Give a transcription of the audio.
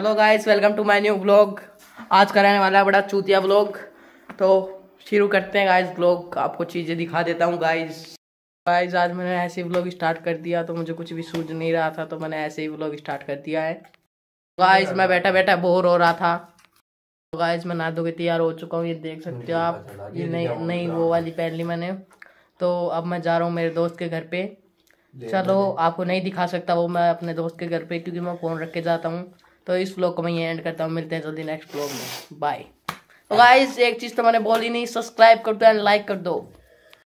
hello guys welcome to my new blog आज का रहने वाला है बड़ा चूतिया ब्लॉग तो शुरू करते हैं गाइस ब्लॉग आपको चीज़ें दिखा देता हूँ गाइस गाइस आज मैंने ऐसे ब्लॉग स्टार्ट कर दिया तो मुझे कुछ भी सूझ नहीं रहा था तो मैंने ऐसे ही ब्लॉग स्टार्ट कर दिया है गाइस मैं बैठा बैठा बोर हो रहा था तो गाइज मैं नहा के तैयार हो चुका हूँ ये देख सकते हो आप ये नहीं नहीं वो वाली पहन ली मैंने तो अब मैं जा रहा हूँ मेरे दोस्त के घर पर चलो आपको नहीं दिखा सकता वो मैं अपने दोस्त के घर पर क्योंकि मैं फ़ोन रख के जाता हूँ तो इस ब्लॉग को मैं ये एंड करता हूँ मिलते हैं जल्दी नेक्स्ट ब्लॉग में बाय गाइज तो एक चीज़ तो मैंने बोली नहीं सब्सक्राइब कर दो एंड लाइक कर दो